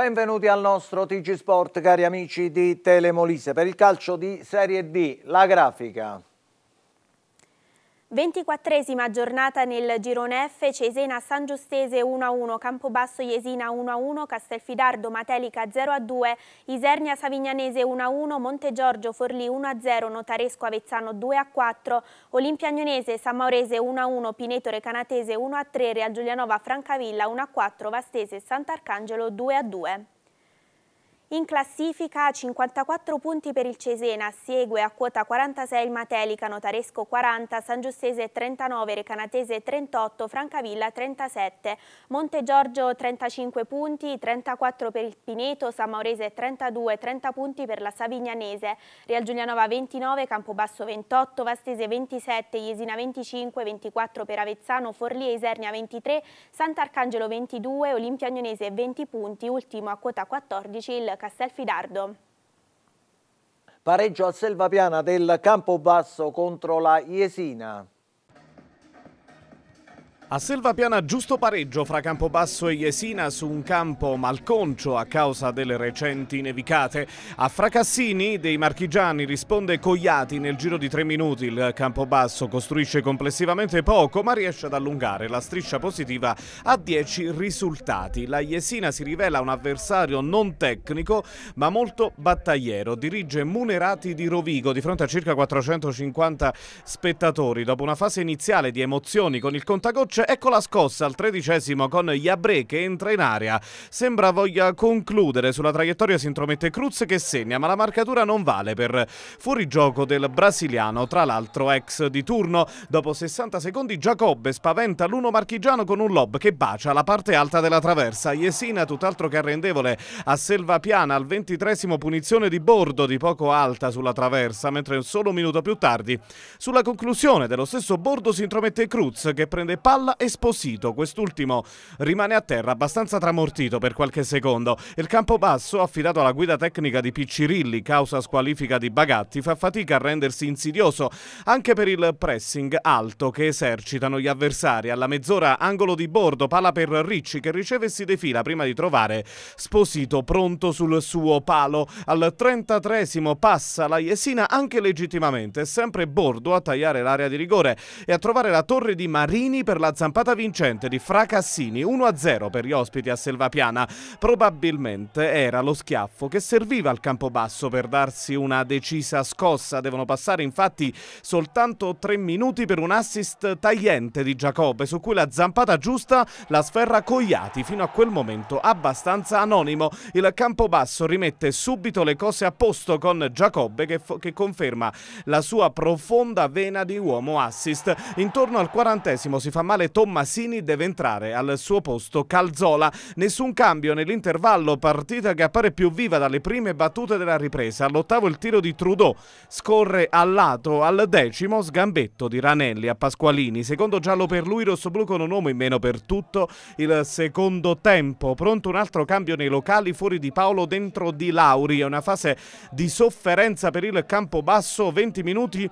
Benvenuti al nostro TG Sport, cari amici di Telemolise. Per il calcio di Serie D, la grafica. Ventiquattresima giornata nel girone F, Cesena San Giustese 1-1, Campobasso Iesina 1-1, Castelfidardo Matelica 0-2, Isernia Savignanese 1-1, Montegiorgio Forlì 1-0, Notaresco Avezzano 2-4, Olimpia Olimpiagnonese San Maurese 1-1, Pinetore Canatese 1-3, Real Giulianova Francavilla 1-4, Vastese Sant'Arcangelo 2-2. In classifica 54 punti per il Cesena, segue a quota 46 il Matelica, Notaresco 40, San Giustese 39, Recanatese 38, Francavilla 37, Monte Giorgio 35 punti, 34 per il Pineto, San Maurese 32, 30 punti per la Savignanese, Real Giulianova 29, Campobasso 28, Vastese 27, Iesina 25, 24 per Avezzano, Forlì e Isernia 23, Sant'Arcangelo 22, Olimpia Olimpiagnonese 20 punti, ultimo a quota 14 il Castelfidardo. Pareggio a Selvapiana del Campobasso contro la Iesina. A Selvapiana giusto pareggio fra Campobasso e Jesina su un campo malconcio a causa delle recenti nevicate. A Fracassini dei marchigiani risponde Cogliati nel giro di tre minuti. Il Campobasso costruisce complessivamente poco ma riesce ad allungare la striscia positiva a 10 risultati. La Jesina si rivela un avversario non tecnico ma molto battagliero. Dirige Munerati di Rovigo di fronte a circa 450 spettatori. Dopo una fase iniziale di emozioni con il contagoccia cioè, ecco la scossa al tredicesimo con Yabre che entra in area. Sembra voglia concludere. Sulla traiettoria si intromette Cruz che segna, ma la marcatura non vale per fuorigioco del brasiliano, tra l'altro ex di turno. Dopo 60 secondi Giacobbe spaventa l'uno marchigiano con un lob che bacia la parte alta della traversa. Yesina tutt'altro che arrendevole a Selvapiana al ventitresimo punizione di bordo di poco alta sulla traversa, mentre un solo minuto più tardi. Sulla conclusione dello stesso bordo si intromette Cruz che prende palla Esposito, quest'ultimo rimane a terra abbastanza tramortito per qualche secondo. Il campo basso, affidato alla guida tecnica di Piccirilli, causa squalifica di Bagatti, fa fatica a rendersi insidioso anche per il pressing alto che esercitano gli avversari. Alla mezz'ora angolo di bordo, pala per Ricci che riceve e si defila prima di trovare Sposito pronto sul suo palo. Al 33 passa la Jesina anche legittimamente, sempre Bordo a tagliare l'area di rigore e a trovare la torre di Marini per la zampata vincente di Fracassini 1-0 per gli ospiti a Selvapiana. Probabilmente era lo schiaffo che serviva al Campobasso per darsi una decisa scossa. Devono passare infatti soltanto tre minuti per un assist tagliente di Giacobbe su cui la zampata giusta la sferra Cogliati fino a quel momento abbastanza anonimo. Il Campobasso rimette subito le cose a posto con Giacobbe che, che conferma la sua profonda vena di uomo assist. Intorno al quarantesimo si fa male quale Tommasini deve entrare al suo posto Calzola. Nessun cambio nell'intervallo, partita che appare più viva dalle prime battute della ripresa. All'ottavo il tiro di Trudeau, scorre al lato, al decimo sgambetto di Ranelli a Pasqualini. Secondo giallo per lui, rossoblu con un uomo in meno per tutto il secondo tempo. Pronto un altro cambio nei locali, fuori di Paolo, dentro di Lauri. È una fase di sofferenza per il campo basso, 20 minuti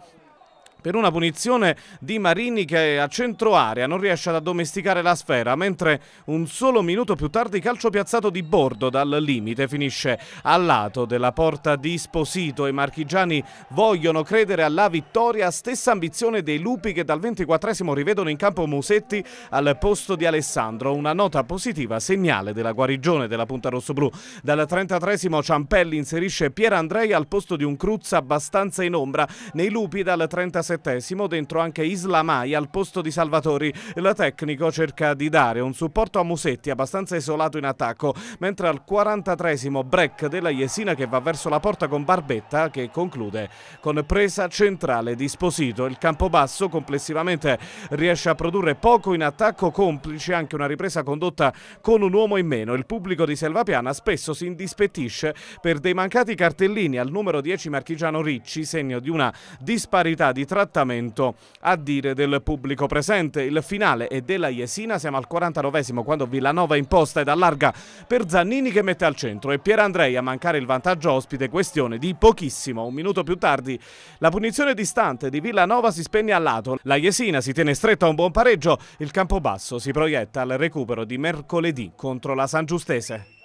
per una punizione di Marini che a centro area non riesce ad addomesticare la sfera, mentre un solo minuto più tardi calcio piazzato di bordo dal limite finisce al lato della porta di Sposito. I marchigiani vogliono credere alla vittoria, stessa ambizione dei lupi che dal 24 rivedono in campo Musetti al posto di Alessandro. Una nota positiva, segnale della guarigione della punta rossoblu. Dal 33 Ciampelli inserisce Pier al posto di un Cruz abbastanza in ombra. Nei lupi dal 37 33 dentro anche Islamai al posto di Salvatori. La tecnico cerca di dare un supporto a Musetti abbastanza isolato in attacco, mentre al 43 break della Yesina che va verso la porta con Barbetta che conclude con presa centrale di Sposito. Il basso complessivamente riesce a produrre poco in attacco, complice anche una ripresa condotta con un uomo in meno. Il pubblico di Selvapiana spesso si indispettisce per dei mancati cartellini al numero 10 Marchigiano Ricci, segno di una disparità di 3 trattamento a dire del pubblico presente. Il finale è della Jesina, siamo al 49 quando Villanova imposta ed allarga per Zannini che mette al centro e Pierandrei a mancare il vantaggio ospite, questione di pochissimo. Un minuto più tardi la punizione distante di Villanova si spegne a lato, la Jesina si tiene stretta a un buon pareggio, il campo basso si proietta al recupero di mercoledì contro la San Giustese.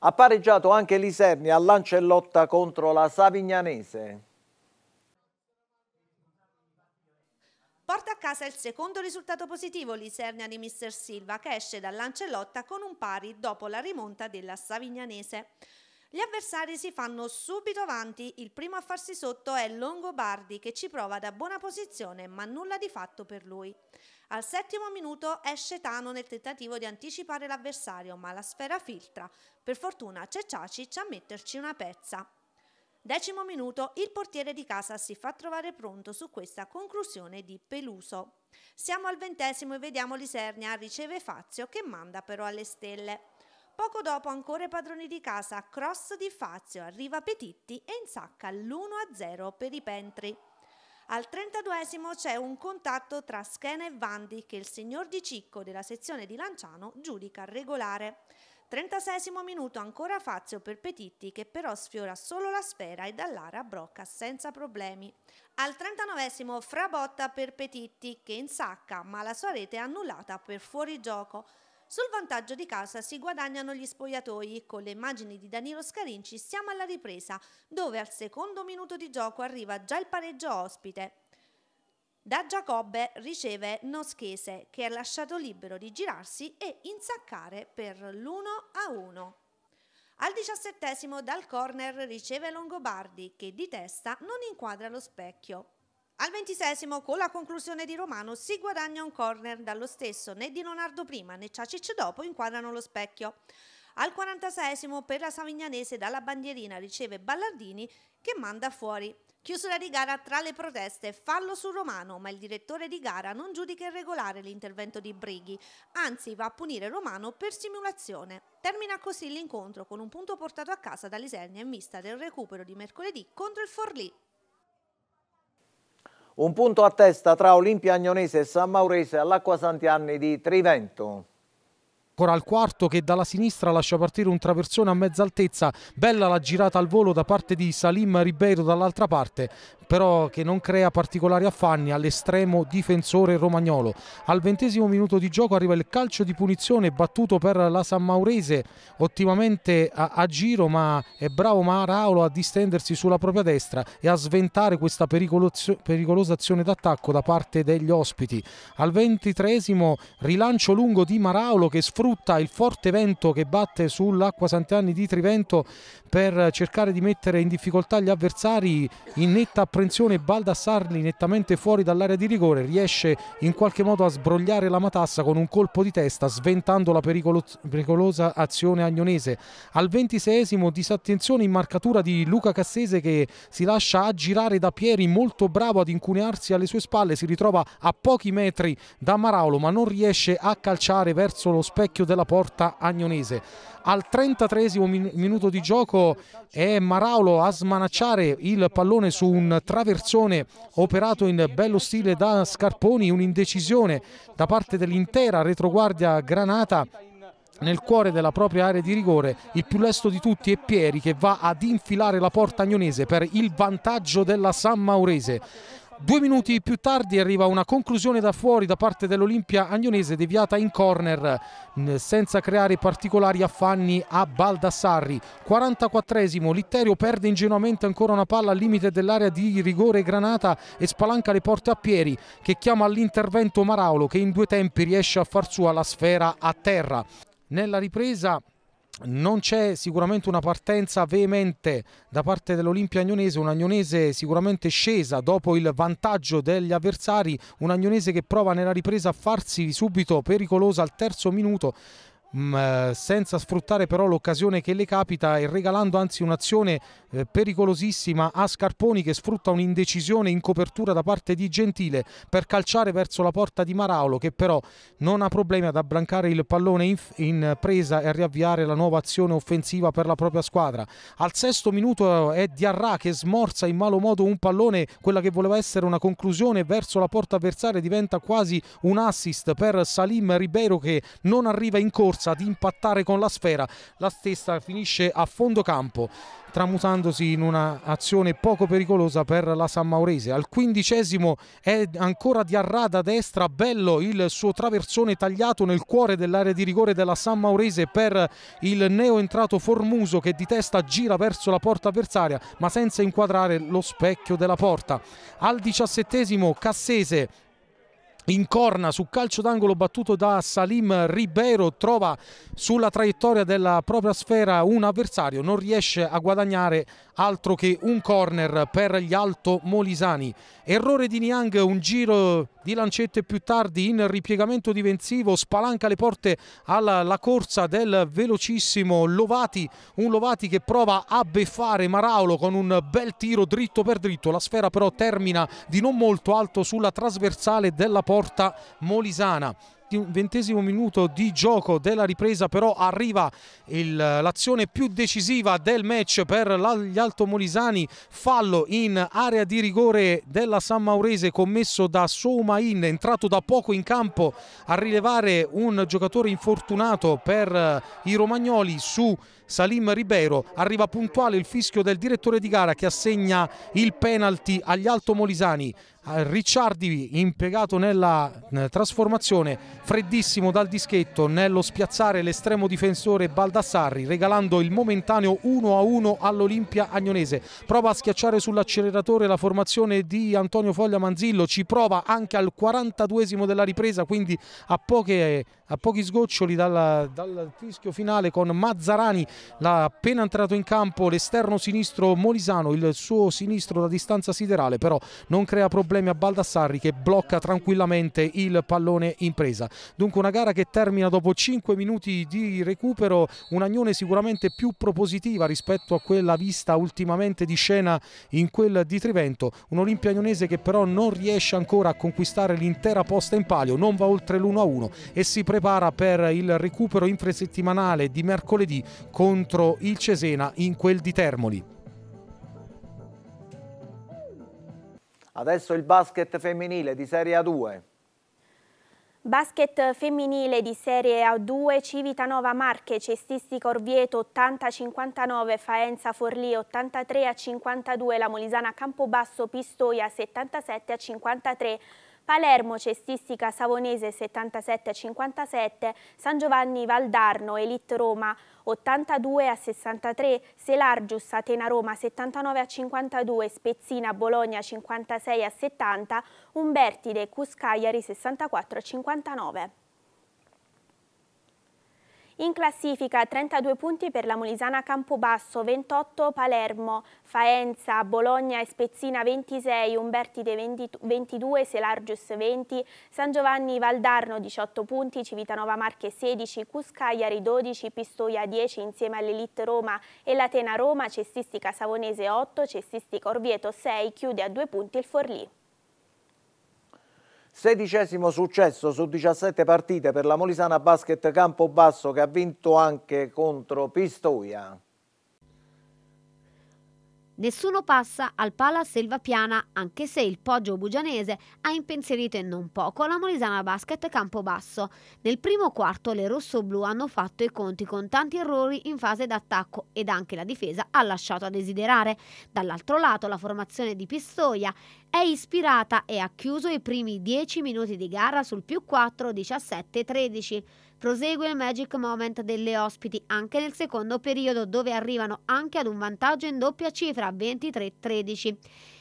Ha pareggiato anche l'Isernia lancellotta contro la Savignanese. Porta a casa il secondo risultato positivo l'Isernia di Mr. Silva che esce dal lancellotta con un pari dopo la rimonta della Savignanese. Gli avversari si fanno subito avanti, il primo a farsi sotto è Longobardi che ci prova da buona posizione ma nulla di fatto per lui. Al settimo minuto esce Tano nel tentativo di anticipare l'avversario ma la sfera filtra. Per fortuna c'è Ciacic a metterci una pezza. Decimo minuto, il portiere di casa si fa trovare pronto su questa conclusione di Peluso. Siamo al ventesimo e vediamo Lisernia riceve Fazio che manda però alle stelle. Poco dopo ancora i padroni di casa, cross di Fazio, arriva Petitti e insacca l'1-0 per i Pentri. Al 32 c'è un contatto tra Schena e Vandi che il signor Di Cicco della sezione di Lanciano giudica regolare. 36 minuto ancora Fazio per Petitti che però sfiora solo la sfera e dall'area brocca senza problemi. Al 39 Frabotta per Petitti che insacca ma la sua rete è annullata per fuorigioco. Sul vantaggio di casa si guadagnano gli spogliatoi. Con le immagini di Danilo Scarinci siamo alla ripresa, dove al secondo minuto di gioco arriva già il pareggio ospite. Da Giacobbe riceve Noschese, che è lasciato libero di girarsi e insaccare per l'1-1. Al diciassettesimo dal corner riceve Longobardi, che di testa non inquadra lo specchio. Al ventisesimo, con la conclusione di Romano, si guadagna un corner dallo stesso, né Di Leonardo prima né Ciacic dopo inquadrano lo specchio. Al 46 per la Savignanese dalla bandierina riceve Ballardini che manda fuori. Chiusura di gara tra le proteste, fallo su Romano, ma il direttore di gara non giudica irregolare l'intervento di Brighi, anzi va a punire Romano per simulazione. Termina così l'incontro con un punto portato a casa dall'Isernia in vista del recupero di mercoledì contro il Forlì. Un punto a testa tra Olimpia Agnonese e San Maurese all'Acqua Santianni di Trivento ancora al quarto che dalla sinistra lascia partire un traversone a mezza altezza, bella la girata al volo da parte di Salim Ribeiro dall'altra parte, però che non crea particolari affanni all'estremo difensore romagnolo. Al ventesimo minuto di gioco arriva il calcio di punizione battuto per la San Maurese, ottimamente a, a giro ma è bravo Maraolo a distendersi sulla propria destra e a sventare questa pericolosa azione d'attacco da parte degli ospiti. Al ventitresimo rilancio lungo di Maraolo che sfrutta il forte vento che batte sull'acqua Sant'Anni di Trivento per cercare di mettere in difficoltà gli avversari in netta comprensione Baldassarri nettamente fuori dall'area di rigore riesce in qualche modo a sbrogliare la matassa con un colpo di testa sventando la pericolo pericolosa azione agnonese. Al ventiseiesimo disattenzione in marcatura di Luca Cassese che si lascia aggirare da Pieri molto bravo ad incunearsi alle sue spalle si ritrova a pochi metri da Maraolo ma non riesce a calciare verso lo specchio della porta agnonese al 33 min- minuto di gioco è Maraulo a smanacciare il pallone su un traversone operato in bello stile da Scarponi, un'indecisione da parte dell'intera retroguardia granata nel cuore della propria area di rigore il più lesto di tutti è Pieri che va ad infilare la porta agnonese per il vantaggio della San Maurese Due minuti più tardi arriva una conclusione da fuori da parte dell'Olimpia Agnonese deviata in corner senza creare particolari affanni a Baldassarri. 44esimo, Litterio perde ingenuamente ancora una palla al limite dell'area di rigore Granata e spalanca le porte a Pieri che chiama all'intervento Maraolo che in due tempi riesce a far sua la sfera a terra. Nella ripresa non c'è sicuramente una partenza veemente da parte dell'Olimpia Agnonese, un Agnonese sicuramente scesa dopo il vantaggio degli avversari, un Agnonese che prova nella ripresa a farsi subito pericolosa al terzo minuto, Mm, eh, senza sfruttare però l'occasione che le capita e regalando anzi un'azione eh, pericolosissima a Scarponi che sfrutta un'indecisione in copertura da parte di Gentile per calciare verso la porta di Maraolo che però non ha problemi ad abbrancare il pallone in, presa e a riavviare la nuova azione offensiva per la propria squadra. Al sesto minuto eh, è Diarra che smorza in malo modo un pallone, quella che voleva essere una conclusione verso la porta avversaria diventa quasi un assist per Salim Ribeiro che non arriva in corso forza ad impattare con la sfera, la stessa finisce a fondo campo tramutandosi in un'azione poco pericolosa per la San Maurese. Al quindicesimo è ancora di arrada destra, bello il suo traversone tagliato nel cuore dell'area di rigore della San Maurese per il neo entrato Formuso che di testa gira verso la porta avversaria ma senza inquadrare lo specchio della porta. Al diciassettesimo Cassese in corna su calcio d'angolo battuto da Salim Ribeiro trova sulla traiettoria della propria sfera un avversario non riesce a guadagnare altro che un corner per gli alto molisani. Errore di Niang, un giro di lancette più tardi in ripiegamento difensivo, spalanca le porte alla corsa del velocissimo Lovati, un Lovati che prova a beffare Maraolo con un bel tiro dritto per dritto, la sfera però termina di non molto alto sulla trasversale della porta molisana ventesimo minuto di gioco della ripresa però arriva l'azione più decisiva del match per gli altomolisani fallo in area di rigore della San Maurese commesso da Soumain entrato da poco in campo a rilevare un giocatore infortunato per eh, i romagnoli su Salim Ribeiro arriva puntuale il fischio del direttore di gara che assegna il penalty agli altomolisani Ah, Ricciardi impiegato nella trasformazione, freddissimo dal dischetto nello spiazzare l'estremo difensore Baldassarri, regalando il momentaneo 1-1 all'Olimpia Agnonese. Prova a schiacciare sull'acceleratore la formazione di Antonio Foglia Manzillo, ci prova anche al 42esimo della ripresa, quindi a, poche, a pochi sgoccioli dal, fischio finale con Mazzarani, appena entrato in campo l'esterno sinistro Molisano, il suo sinistro da distanza siderale, però non crea problemi problemi a Baldassarri che blocca tranquillamente il pallone in presa. Dunque una gara che termina dopo 5 minuti di recupero, un'Agnone sicuramente più propositiva rispetto a quella vista ultimamente di scena in quel di Trivento, un'Olimpia Agnonese che però non riesce ancora a conquistare l'intera posta in palio, non va oltre l'1-1 e si prepara per il recupero infrasettimanale di mercoledì contro il Cesena in quel di Termoli. Adesso il basket femminile di Serie A2. Basket femminile di Serie A2, Civitanova Marche, Cestisti Corvieto 80-59, Faenza Forlì 83-52, La Molisana Campobasso Pistoia 77-53. Palermo Cestistica Savonese 77-57, San Giovanni Valdarno Elite Roma 82 63, Selargius Atena Roma 79 52, Spezzina Bologna 56 70, Umbertide Cuscagliari 64 59. In classifica 32 punti per la Molisana Campobasso, 28 Palermo, Faenza, Bologna e Spezzina 26, Umbertide 20, 22, Selargius 20, San Giovanni Valdarno 18 punti, Civitanova Marche 16, Cuscagliari 12, Pistoia 10 insieme all'Elite Roma e l'Atena Roma, Cestistica Savonese 8, Cestistica Orvieto 6, chiude a due punti il Forlì. Sedicesimo successo su 17 partite per la Molisana Basket Campobasso che ha vinto anche contro Pistoia. Nessuno passa al pala Selva Piana, anche se il Poggio Bugianese ha impensierito e non poco la Molisana Basket Campobasso. Nel primo quarto le rossoblù hanno fatto i conti con tanti errori in fase d'attacco ed anche la difesa ha lasciato a desiderare. Dall'altro lato la formazione di Pistoia è ispirata e ha chiuso i primi 10 minuti di gara sul più 4, 17 13. Prosegue il magic moment delle ospiti anche nel secondo periodo dove arrivano anche ad un vantaggio in doppia cifra 23-13.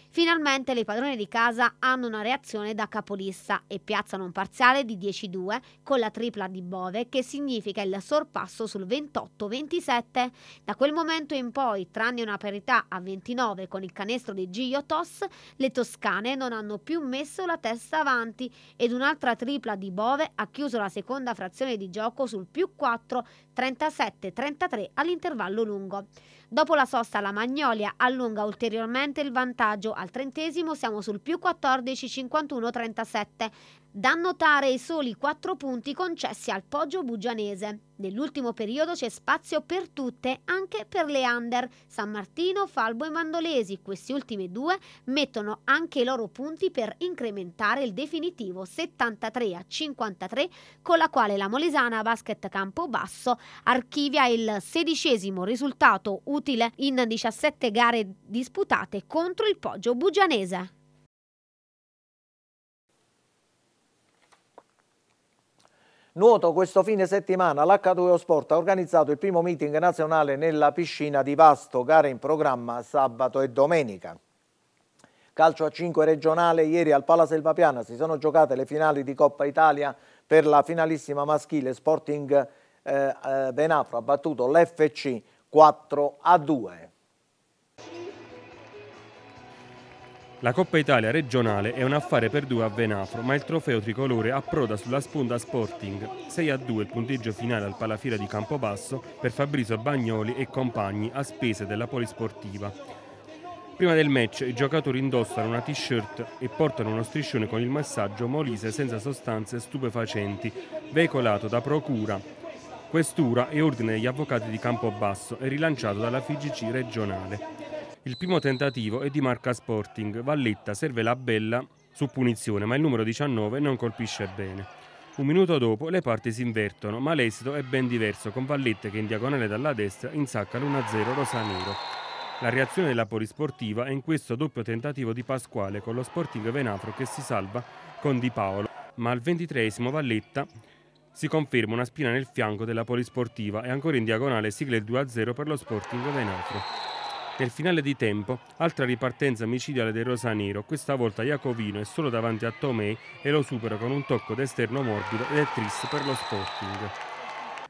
Finalmente le padrone di casa hanno una reazione da capolista e piazzano un parziale di 10-2 con la tripla di Bove che significa il sorpasso sul 28-27. Da quel momento in poi, tranne una parità a 29 con il canestro di Giglio Tos, le toscane non hanno più messo la testa avanti ed un'altra tripla di Bove ha chiuso la seconda frazione di gioco sul più 4, 37-33 all'intervallo lungo. Dopo la sosta la Magnolia allunga ulteriormente il vantaggio. Al trentesimo siamo sul più 14, 51, 37. Da notare i soli quattro punti concessi al Poggio Bugianese. Nell'ultimo periodo c'è spazio per tutte, anche per le under. San Martino, Falbo e Mandolesi, queste ultime due, mettono anche i loro punti per incrementare il definitivo 73 a 53, con la quale la Molesana Basket Campobasso archivia il sedicesimo risultato utile in 17 gare disputate contro il Poggio Bugianese. Nuoto questo fine settimana l'H2O Sport ha organizzato il primo meeting nazionale nella piscina di Vasto, gare in programma sabato e domenica. Calcio a 5 regionale, ieri al Pala Selvapiana si sono giocate le finali di Coppa Italia per la finalissima maschile Sporting eh, eh, Benafro ha battuto l'FC 4 a 2. La Coppa Italia regionale è un affare per due a Venafro, ma il trofeo tricolore approda sulla sponda Sporting. 6 a 2 il punteggio finale al palafiera di Campobasso per Fabrizio Bagnoli e compagni a spese della polisportiva. Prima del match i giocatori indossano una t-shirt e portano uno striscione con il massaggio Molise senza sostanze stupefacenti, veicolato da Procura, Questura e Ordine degli Avvocati di Campobasso e rilanciato dalla FIGC regionale. Il primo tentativo è di marca Sporting. Valletta serve la bella su punizione, ma il numero 19 non colpisce bene. Un minuto dopo le parti si invertono, ma l'esito è ben diverso, con Valletta che in diagonale dalla destra insacca l'1-0 rosanero. La reazione della polisportiva è in questo doppio tentativo di Pasquale con lo Sporting Venafro che si salva con Di Paolo, ma al ventitreesimo Valletta si conferma una spina nel fianco della polisportiva e ancora in diagonale sigla il 2-0 per lo Sporting Venafro. Nel finale di tempo, altra ripartenza micidiale del Rosanero, questa volta Iacovino è solo davanti a Tomei e lo supera con un tocco d'esterno morbido ed è triste per lo Sporting.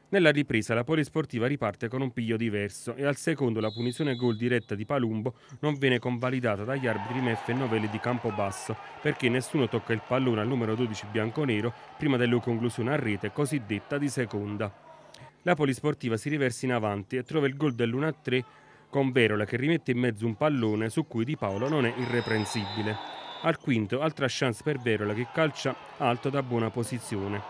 Nella ripresa la polisportiva riparte con un piglio diverso e al secondo la punizione gol diretta di Palumbo non viene convalidata dagli arbitri Meff e Novelli di Campobasso perché nessuno tocca il pallone al numero 12 bianconero prima della conclusione a rete cosiddetta di seconda. La polisportiva si riversa in avanti e trova il gol dell'1-3 con Verola che rimette in mezzo un pallone su cui Di Paolo non è irreprensibile. Al quinto, altra chance per Verola che calcia alto da buona posizione.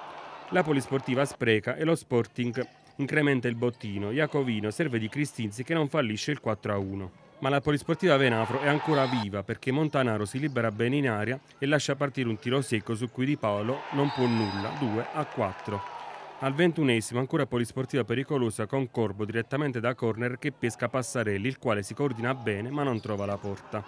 La polisportiva spreca e lo Sporting incrementa il bottino. Jacovino serve di Cristinzi che non fallisce il 4 a 1. Ma la polisportiva Venafro è ancora viva perché Montanaro si libera bene in aria e lascia partire un tiro secco su cui Di Paolo non può nulla, 2 a 4. Al ventunesimo ancora polisportiva pericolosa con Corbo direttamente da corner che pesca Passarelli il quale si coordina bene ma non trova la porta.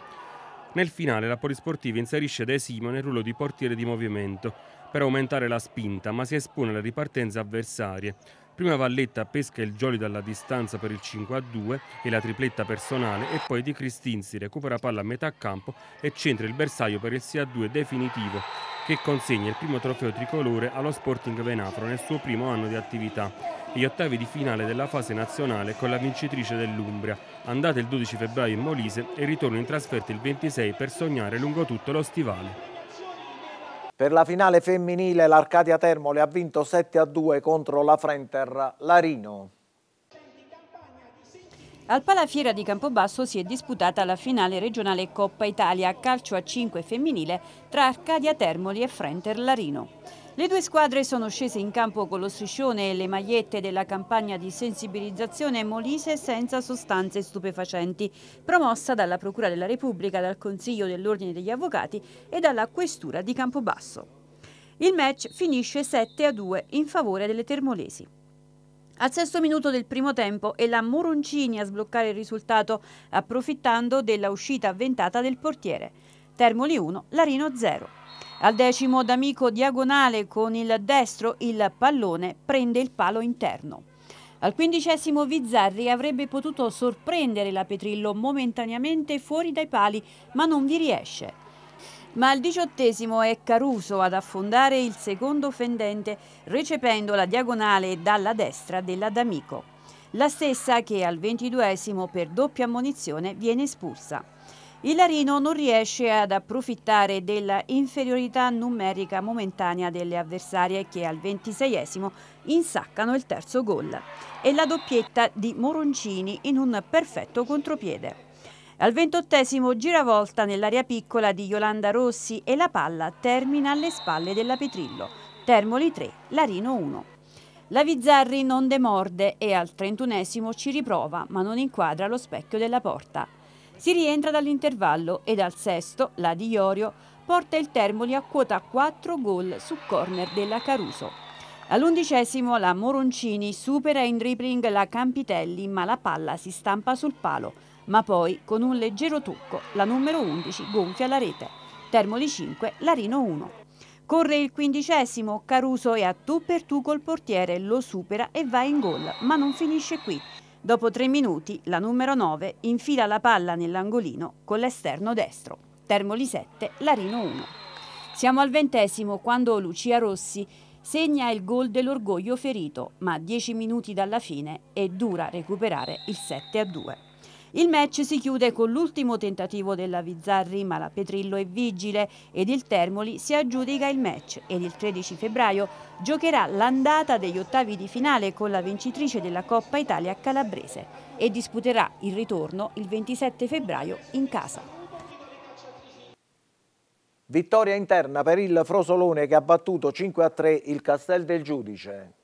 Nel finale la polisportiva inserisce De Simo nel ruolo di portiere di movimento per aumentare la spinta ma si espone alle ripartenze avversarie. Prima Valletta pesca il Gioli dalla distanza per il 5 a 2 e la tripletta personale e poi Di Cristinzi recupera palla a metà campo e centra il bersaglio per il 6 a 2 definitivo che consegna il primo trofeo tricolore allo Sporting Venafro nel suo primo anno di attività gli ottavi di finale della fase nazionale con la vincitrice dell'Umbria, andata il 12 febbraio in Molise e ritorno in trasferta il 26 per sognare lungo tutto lo stivale. Per la finale femminile l'Arcadia Termoli ha vinto 7 a 2 contro la Frenter Larino. Al Palafiera di Campobasso si è disputata la finale regionale Coppa Italia calcio a 5 femminile tra Arcadia Termoli e Frenter Larino. Le due squadre sono scese in campo con lo striscione e le magliette della campagna di sensibilizzazione Molise senza sostanze stupefacenti, promossa dalla Procura della Repubblica, dal Consiglio dell'Ordine degli Avvocati e dalla Questura di Campobasso. Il match finisce 7 a 2 in favore delle termolesi. Al sesto minuto del primo tempo è la Moroncini a sbloccare il risultato, approfittando della uscita avventata del portiere. Termoli 1, Larino 0. Al decimo D'Amico diagonale con il destro il pallone prende il palo interno. Al quindicesimo Vizzarri avrebbe potuto sorprendere la Petrillo momentaneamente fuori dai pali, ma non vi riesce. Ma al diciottesimo è Caruso ad affondare il secondo fendente, recependo la diagonale dalla destra della D'Amico, la stessa che al ventiduesimo per doppia ammonizione viene espulsa. Il Larino non riesce ad approfittare della inferiorità numerica momentanea delle avversarie che al 26esimo insaccano il terzo gol e la doppietta di Moroncini in un perfetto contropiede. Al 28esimo giravolta nell'area piccola di Yolanda Rossi e la palla termina alle spalle della Petrillo, Termoli 3, Larino 1. La Vizzarri non demorde e al 31esimo ci riprova ma non inquadra lo specchio della porta. Si rientra dall'intervallo e al sesto, la di Iorio, porta il Termoli a quota 4 gol su corner della Caruso. All'undicesimo la Moroncini supera in dribbling la Campitelli ma la palla si stampa sul palo, ma poi con un leggero tocco la numero 11 gonfia la rete. Termoli 5, Larino 1. Corre il quindicesimo, Caruso è a tu per tu col portiere, lo supera e va in gol, ma non finisce qui. Dopo tre minuti la numero 9 infila la palla nell'angolino con l'esterno destro. Termoli 7, Larino 1. Siamo al ventesimo quando Lucia Rossi segna il gol dell'orgoglio ferito, ma a dieci minuti dalla fine è dura recuperare il 7 a 2. Il match si chiude con l'ultimo tentativo della Vizzarri, ma la Petrillo è vigile ed il Termoli si aggiudica il match ed il 13 febbraio giocherà l'andata degli ottavi di finale con la vincitrice della Coppa Italia calabrese e disputerà il ritorno il 27 febbraio in casa. Vittoria interna per il Frosolone che ha battuto 5 3 il Castel del Giudice.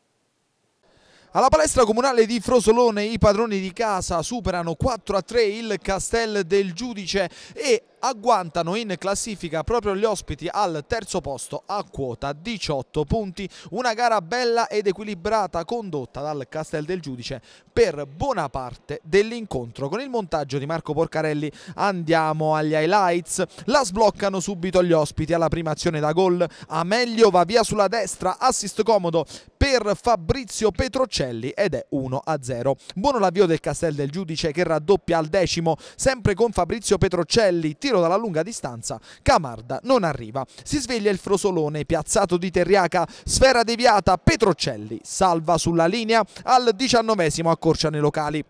Alla palestra comunale di Frosolone i padroni di casa superano 4 a 3 il Castel del Giudice e agguantano in classifica proprio gli ospiti al terzo posto a quota 18 punti. Una gara bella ed equilibrata condotta dal Castel del Giudice per buona parte dell'incontro. Con il montaggio di Marco Porcarelli andiamo agli highlights. La sbloccano subito gli ospiti alla prima azione da gol. Amelio va via sulla destra, assist comodo per Fabrizio Petrocelli ed è 1-0. Buono l'avvio del Castel del Giudice che raddoppia al decimo, sempre con Fabrizio Petrocelli, tiro tiro dalla lunga distanza Camarda non arriva. Si sveglia il frosolone piazzato di Terriaca, sfera deviata, Petrocelli salva sulla linea al diciannovesimo accorciano nei locali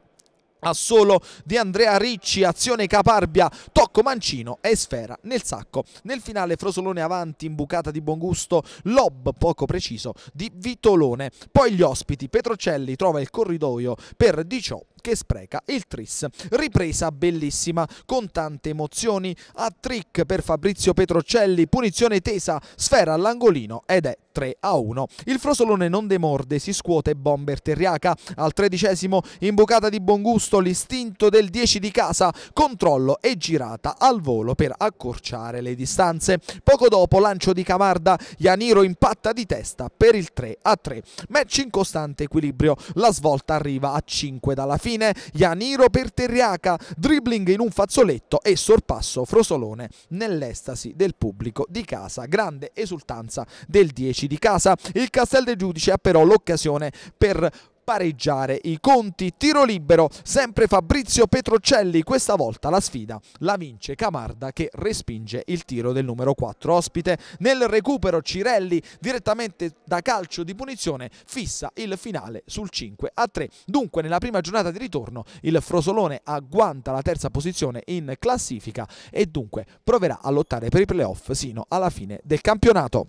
a solo di Andrea Ricci, azione Caparbia, tocco Mancino e sfera nel sacco. Nel finale Frosolone avanti, imbucata di buon gusto, lob poco preciso di Vitolone. Poi gli ospiti, Petrocelli trova il corridoio per 18 che spreca il tris. Ripresa bellissima con tante emozioni a trick per Fabrizio Petrocelli, punizione tesa, sfera all'angolino ed è 3 a 1. Il Frosolone non demorde, si scuote bomber Terriaca. Al tredicesimo, imbucata di buon gusto, l'istinto del 10 di casa, controllo e girata al volo per accorciare le distanze. Poco dopo, lancio di Camarda, Ianiro impatta di testa per il 3 a 3. Match in costante equilibrio, la svolta arriva a 5 dalla fine. Ianiro per Terriaca, dribbling in un fazzoletto e sorpasso Frosolone nell'estasi del pubblico di casa. Grande esultanza del 10 amici di casa. Il Castel dei Giudici ha però l'occasione per pareggiare i conti. Tiro libero, sempre Fabrizio Petrocelli. Questa volta la sfida la vince Camarda che respinge il tiro del numero 4 ospite. Nel recupero Cirelli direttamente da calcio di punizione fissa il finale sul 5 a 3. Dunque nella prima giornata di ritorno il Frosolone agguanta la terza posizione in classifica e dunque proverà a lottare per i playoff sino alla fine del campionato.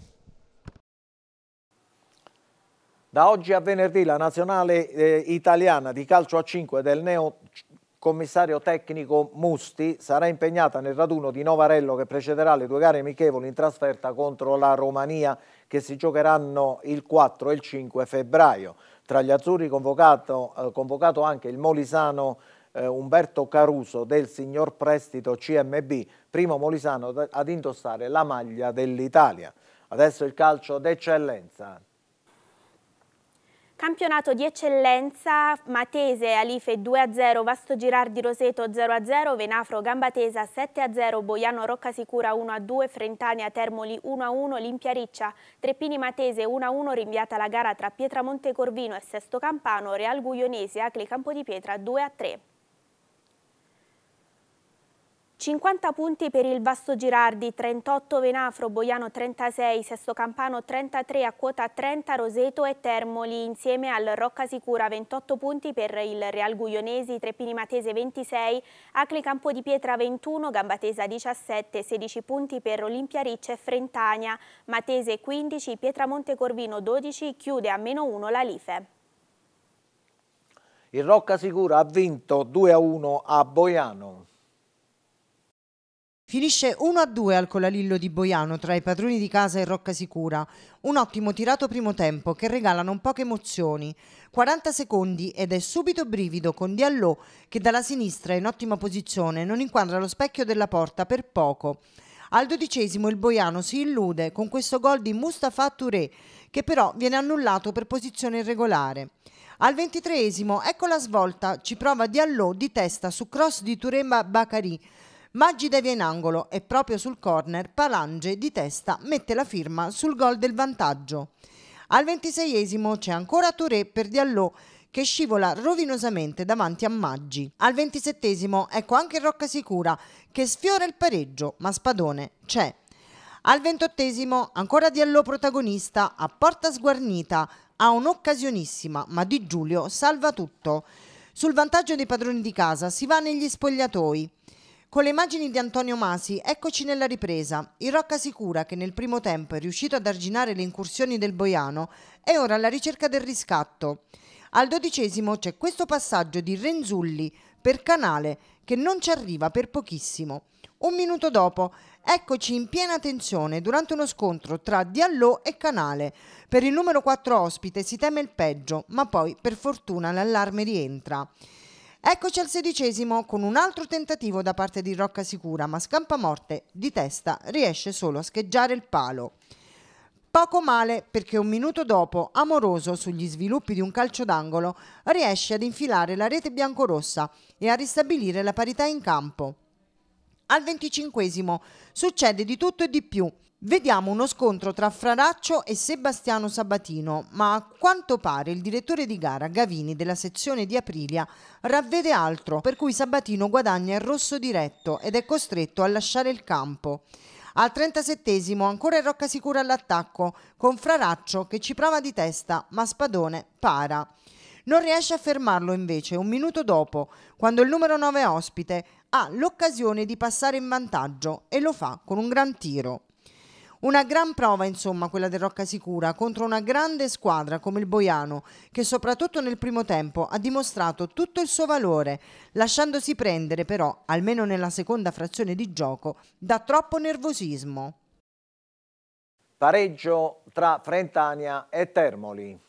Da oggi a venerdì la nazionale eh, italiana di calcio a 5 del neo commissario tecnico Musti sarà impegnata nel raduno di Novarello che precederà le due gare amichevoli in trasferta contro la Romania che si giocheranno il 4 e il 5 febbraio. Tra gli azzurri convocato, eh, convocato anche il molisano eh, Umberto Caruso del signor prestito CMB, primo molisano ad indossare la maglia dell'Italia. Adesso il calcio d'eccellenza Campionato di eccellenza, Matese, Alife 2-0, Vasto Girardi Roseto 0-0, Venafro Gambatesa 7-0, Boiano Roccasicura 1-2, Frentania Termoli 1-1, Limpiariccia, Treppini Matese 1-1, rinviata la gara tra Pietramonte Corvino e Sesto Campano, Real Guglionese Acli Campo di Pietra 2-3. 50 punti per il Vasto Girardi, 38 Venafro, Boiano 36, Sesto Campano 33 a quota 30 Roseto e Termoli, insieme al Rocca Sicura 28 punti per il Real Guglionesi, Treppini Matese 26, Acli Campo di Pietra 21, Gambatesa 17, 16 punti per Olimpia Riccia e Frentania, Matese 15, Pietramonte Corvino 12, chiude a meno 1 la Life. Il Rocca Sicura ha vinto 2 a 1 a Boiano. Finisce 1-2 al Colalillo di Boiano tra i padroni di casa e Rocca Sicura. Un ottimo tirato primo tempo che regala non poche emozioni. 40 secondi ed è subito brivido con Diallo che dalla sinistra in ottima posizione non inquadra lo specchio della porta per poco. Al dodicesimo il Boiano si illude con questo gol di Mustafa Touré che però viene annullato per posizione irregolare. Al ventitreesimo ecco la svolta, ci prova Diallo di testa su cross di Turemba Bakari Maggi devia in angolo e proprio sul corner Palange di testa mette la firma sul gol del vantaggio. Al ventiseiesimo c'è ancora Touré per Diallo che scivola rovinosamente davanti a Maggi. Al ventisettesimo ecco anche Rocca Sicura che sfiora il pareggio, ma Spadone c'è. Al ventottesimo ancora Diallo protagonista a porta sguarnita ha un'occasionissima, ma Di Giulio salva tutto. Sul vantaggio dei padroni di casa si va negli spogliatoi. Con le immagini di Antonio Masi, eccoci nella ripresa. Il Rocca Sicura, che nel primo tempo è riuscito ad arginare le incursioni del Boiano, è ora alla ricerca del riscatto. Al dodicesimo c'è questo passaggio di Renzulli per Canale, che non ci arriva per pochissimo. Un minuto dopo, eccoci in piena tensione durante uno scontro tra Diallo e Canale. Per il numero 4 ospite si teme il peggio, ma poi per fortuna l'allarme rientra. Eccoci al sedicesimo con un altro tentativo da parte di Rocca Sicura, ma Scampamorte di testa riesce solo a scheggiare il palo. Poco male perché un minuto dopo, amoroso sugli sviluppi di un calcio d'angolo, riesce ad infilare la rete biancorossa e a ristabilire la parità in campo. Al venticinquesimo succede di tutto e di più. Vediamo uno scontro tra Fraraccio e Sebastiano Sabatino, ma a quanto pare il direttore di gara Gavini della sezione di Aprilia ravvede altro, per cui Sabatino guadagna il rosso diretto ed è costretto a lasciare il campo. Al 37 ancora il Rocca Sicura all'attacco, con Fraraccio che ci prova di testa, ma Spadone para. Non riesce a fermarlo invece un minuto dopo, quando il numero 9 ospite ha l'occasione di passare in vantaggio e lo fa con un gran tiro. Una gran prova, insomma, quella del Rocca Sicura contro una grande squadra come il Boiano, che soprattutto nel primo tempo ha dimostrato tutto il suo valore, lasciandosi prendere però, almeno nella seconda frazione di gioco, da troppo nervosismo. Pareggio tra Frentania e Termoli.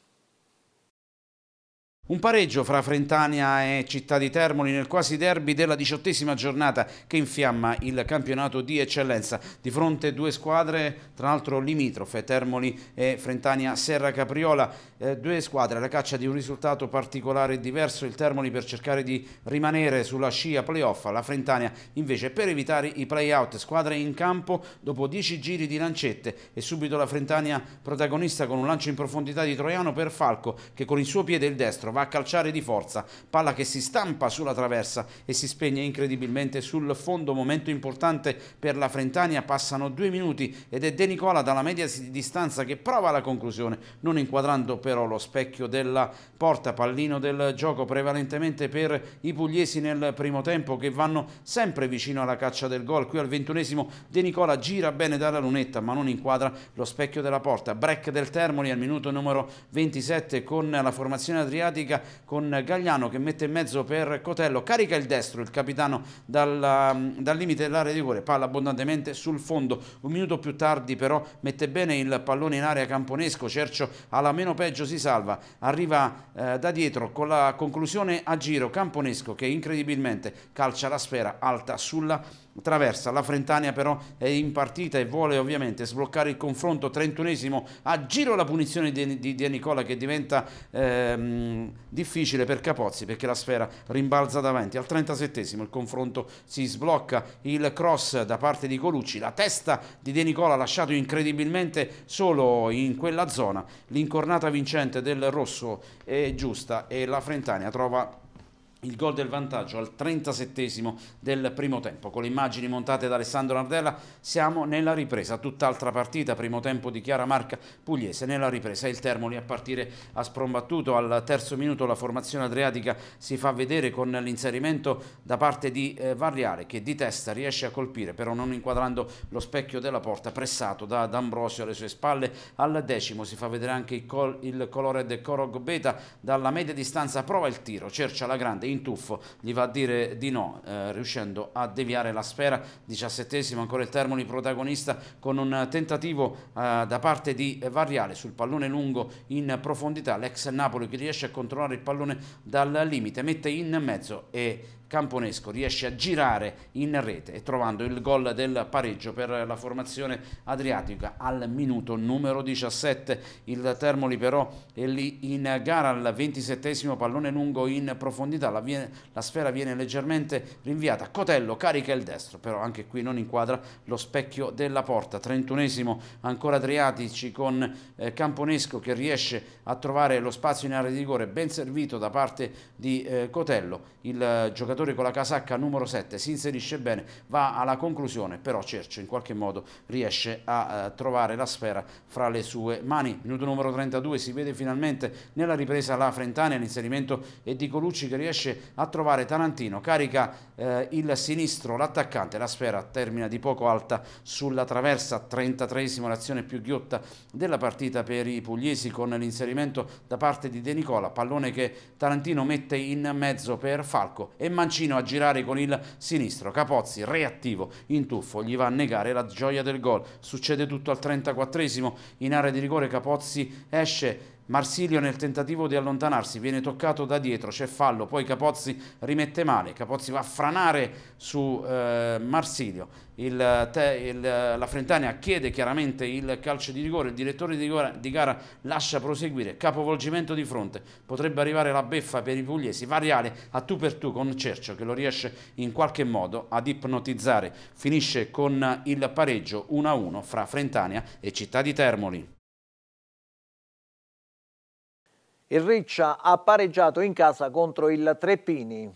Un pareggio fra Frentania e Città di Termoli nel quasi derby della diciottesima giornata che infiamma il campionato di eccellenza. Di fronte due squadre, tra l'altro limitrofe, Termoli e Frentania Serra Capriola, eh, due squadre alla caccia di un risultato particolare e diverso, il Termoli per cercare di rimanere sulla scia playoff, la Frentania invece per evitare i playout, squadre in campo dopo dieci giri di lancette e subito la Frentania protagonista con un lancio in profondità di Troiano per Falco che con il suo piede il destro va a calciare di forza, palla che si stampa sulla traversa e si spegne incredibilmente sul fondo, momento importante per la Frentania, passano due minuti ed è De Nicola dalla media distanza che prova la conclusione, non inquadrando però lo specchio della porta, pallino del gioco prevalentemente per i pugliesi nel primo tempo che vanno sempre vicino alla caccia del gol, qui al ventunesimo De Nicola gira bene dalla lunetta ma non inquadra lo specchio della porta, break del Termoli al minuto numero 27 con la formazione adriatica carica con Gagliano che mette in mezzo per Cotello, carica il destro il capitano dal, um, dal limite dell'area di rigore, palla abbondantemente sul fondo, un minuto più tardi però mette bene il pallone in area Camponesco, Cercio alla meno peggio si salva, arriva eh, da dietro con la conclusione a giro Camponesco che incredibilmente calcia la sfera alta sulla traversa. La Frentania però è in partita e vuole ovviamente sbloccare il confronto. 31esimo a giro la punizione di, di, di Nicola che diventa ehm, difficile per Capozzi perché la sfera rimbalza davanti al 37 esimo il confronto si sblocca il cross da parte di Colucci la testa di De Nicola lasciato incredibilmente solo in quella zona l'incornata vincente del rosso è giusta e la Frentania trova il gol del vantaggio al 37 del primo tempo. Con le immagini montate da Alessandro Nardella siamo nella ripresa, tutt'altra partita, primo tempo di Chiara Marca Pugliese, nella ripresa il Termoli a partire a sprombattuto, al terzo minuto la formazione adriatica si fa vedere con l'inserimento da parte di eh, Varriale che di testa riesce a colpire però non inquadrando lo specchio della porta pressato da D'Ambrosio alle sue spalle al decimo si fa vedere anche il, col il colore del Korog Beta dalla media distanza prova il tiro, cercia la grande in tuffo, gli va a dire di no, eh, riuscendo a deviare la sfera, 17esimo ancora il Termoli protagonista con un tentativo eh, da parte di Variale sul pallone lungo in profondità, l'ex Napoli che riesce a controllare il pallone dal limite, mette in mezzo e Camponesco riesce a girare in rete e trovando il gol del pareggio per la formazione adriatica al minuto numero 17. Il Termoli però è lì in gara al 27 pallone lungo in profondità, la, viene, la sfera viene leggermente rinviata, Cotello carica il destro, però anche qui non inquadra lo specchio della porta, 31 ancora Adriatici con eh, Camponesco che riesce a trovare lo spazio in area di rigore ben servito da parte di eh, Cotello, il eh, giocatore giocatore con la casacca numero 7 si inserisce bene, va alla conclusione, però Cercio in qualche modo riesce a eh, trovare la sfera fra le sue mani. Minuto numero 32 si vede finalmente nella ripresa la Frentania, l'inserimento è di Colucci che riesce a trovare Tarantino, carica eh, il sinistro, l'attaccante, la sfera termina di poco alta sulla traversa, 33esimo l'azione più ghiotta della partita per i pugliesi con l'inserimento da parte di De Nicola, pallone che Tarantino mette in mezzo per Falco e Mangiano Mancino a girare con il sinistro, Capozzi reattivo in tuffo, gli va a negare la gioia del gol, succede tutto al 34esimo, in area di rigore Capozzi esce Marsilio nel tentativo di allontanarsi viene toccato da dietro, c'è fallo, poi Capozzi rimette male, Capozzi va a franare su eh, Marsilio, il, te, il, la Frentania chiede chiaramente il calcio di rigore, il direttore di, rigore, di, gara lascia proseguire, capovolgimento di fronte, potrebbe arrivare la beffa per i pugliesi, Variale a tu per tu con Cercio che lo riesce in qualche modo ad ipnotizzare, finisce con il pareggio 1-1 fra Frentania e Città di Termoli. Il Riccia ha pareggiato in casa contro il Treppini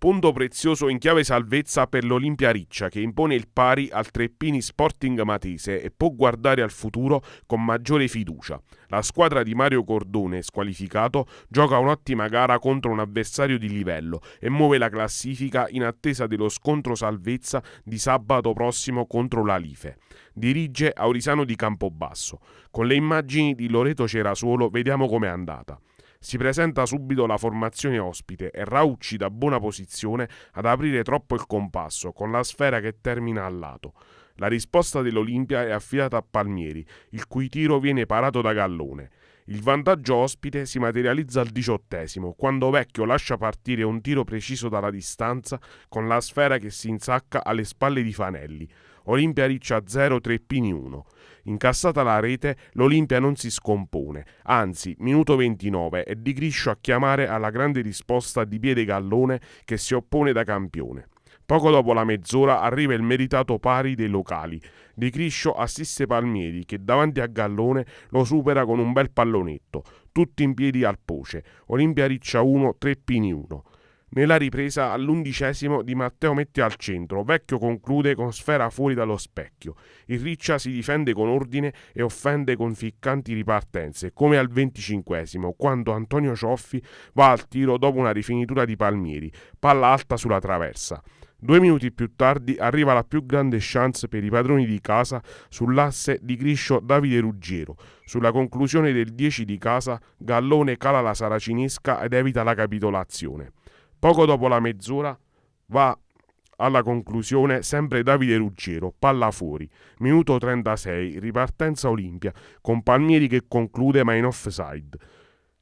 punto prezioso in chiave salvezza per l'Olimpia Riccia che impone il pari al Treppini Sporting Matese e può guardare al futuro con maggiore fiducia. La squadra di Mario Cordone, squalificato, gioca un'ottima gara contro un avversario di livello e muove la classifica in attesa dello scontro salvezza di sabato prossimo contro la Life. Dirige Aurisano di Campobasso. Con le immagini di Loreto Cerasuolo vediamo com'è andata. Si presenta subito la formazione ospite e Raucci da buona posizione ad aprire troppo il compasso con la sfera che termina al lato. La risposta dell'Olimpia è affidata a Palmieri, il cui tiro viene parato da Gallone. Il vantaggio ospite si materializza al diciottesimo, quando Vecchio lascia partire un tiro preciso dalla distanza con la sfera che si insacca alle spalle di Fanelli. Olimpia riccia 0-3 Pini 1. Incassata la rete, l'Olimpia non si scompone, anzi, minuto 29 è Di Griscio a chiamare alla grande risposta di Piede Gallone che si oppone da campione. Poco dopo la mezz'ora arriva il meritato pari dei locali. Di Criscio assiste Palmieri che davanti a Gallone lo supera con un bel pallonetto, tutti in piedi al poce. Olimpia Riccia 1, Treppini 1 nella ripresa all'undicesimo di Matteo mette al centro, Vecchio conclude con sfera fuori dallo specchio, il Riccia si difende con ordine e offende con ficcanti ripartenze, come al venticinquesimo, quando Antonio Cioffi va al tiro dopo una rifinitura di Palmieri, palla alta sulla traversa. Due minuti più tardi arriva la più grande chance per i padroni di casa sull'asse di Griscio Davide Ruggero. Sulla conclusione del 10 di casa, Gallone cala la saracinesca ed evita la capitolazione. Poco dopo la mezz'ora va alla conclusione sempre Davide Ruggero, palla fuori, minuto 36, ripartenza Olimpia, con Palmieri che conclude ma in offside.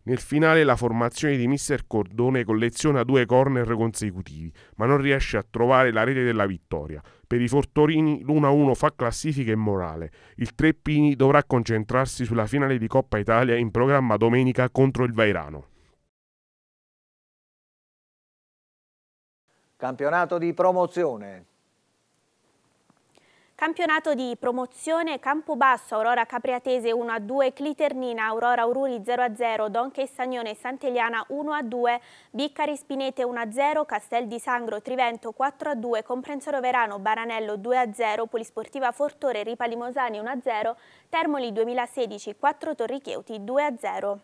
Nel finale la formazione di Mister Cordone colleziona due corner consecutivi, ma non riesce a trovare la rete della vittoria. Per i Fortorini l'1-1 fa classifica e morale. Il Treppini dovrà concentrarsi sulla finale di Coppa Italia in programma domenica contro il Vairano. Campionato di promozione. Campionato di promozione Campobasso, Aurora Capriatese 1-2, Cliternina, Aurora Auruli 0-0, Donche Sagnone Sant'Eliana 1-2, Biccari Spinete 1-0, Castel di Sangro Trivento 4-2, Comprensoro Verano Baranello 2-0, Polisportiva Fortore Ripa Limosani 1-0, Termoli 2016 4 Torri Cheuti 2-0.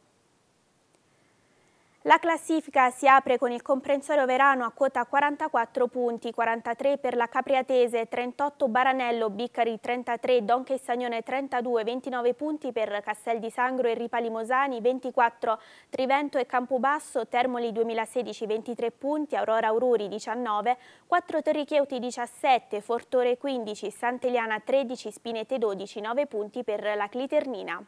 La classifica si apre con il comprensorio Verano a quota 44 punti, 43 per la Capriatese, 38 Baranello, Biccari 33, Don Chessagnone 32, 29 punti per Castel di Sangro e Ripali Mosani, 24 Trivento e Campobasso, Termoli 2016 23 punti, Aurora Aururi 19, 4 Torricheuti 17, Fortore 15, Sant'Eliana 13, Spinete 12, 9 punti per la Cliternina.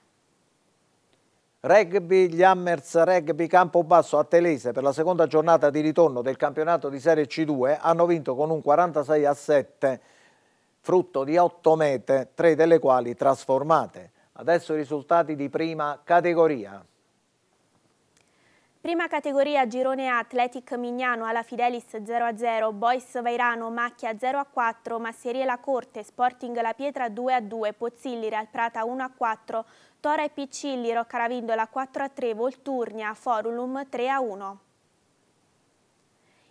Rugby, gli Hammers Rugby Campobasso a Telese per la seconda giornata di ritorno del campionato di Serie C2 hanno vinto con un 46 a 7, frutto di 8 mete, 3 delle quali trasformate. Adesso i risultati di prima categoria. Prima categoria girone A Athletic Mignano alla Fidelis 0-0, Bois Vairano Macchia 0-4, Masserie La Corte, Sporting La Pietra 2-2, Pozzilli Real Prata 1-4, Tora e Piccilli Roccaravindola 4-3, Volturnia Forulum 3-1.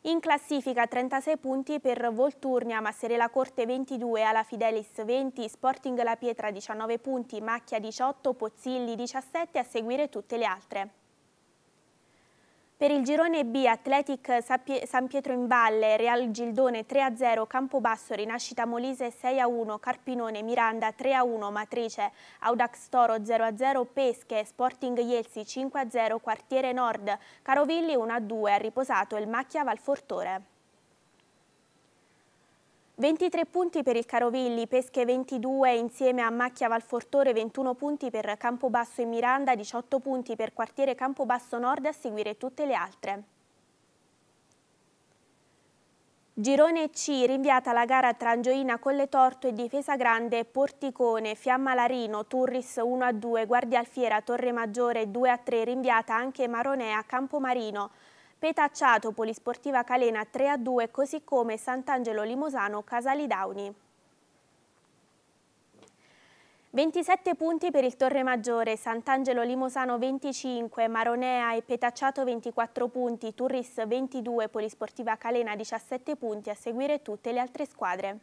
In classifica 36 punti per Volturnia, Masserie La Corte 22, Ala Fidelis 20, Sporting La Pietra 19 punti, Macchia 18, Pozzilli 17 a seguire tutte le altre. Per il girone B Athletic San Pietro in Valle, Real Gildone 3-0, Campobasso Rinascita Molise 6-1, Carpinone Miranda 3-1, Matrice, Audax Toro 0-0, Pesche, Sporting Ielsi 5-0, Quartiere Nord, Carovilli 1-2, ha riposato il Macchia Valfortore. 23 punti per il Carovilli, Pesche 22 insieme a Macchia Valfortore, 21 punti per Campobasso e Miranda, 18 punti per quartiere Campobasso Nord a seguire tutte le altre. Girone C, rinviata la gara tra Angioina Colletorto e Difesa Grande, Porticone, Fiamma Larino, Turris 1-2, Guardia Alfiera, Torre Maggiore 2-3, rinviata anche Maronea, Campomarino. Petacciato, Polisportiva Calena 3-2, così come Sant'Angelo Limosano, Casalidauni. 27 punti per il Torre Maggiore, Sant'Angelo Limosano 25, Maronea e Petacciato 24 punti, Turris 22, Polisportiva Calena 17 punti, a seguire tutte le altre squadre.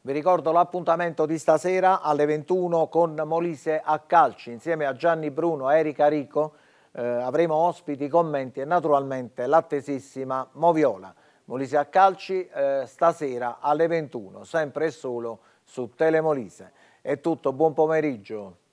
Vi ricordo l'appuntamento di stasera alle 21 con Molise a calci insieme a Gianni Bruno, Erika Ricco eh, avremo ospiti, commenti e naturalmente l'attesissima Moviola. Molise a calci eh, stasera alle 21, sempre e solo su Telemolise. È tutto, buon pomeriggio.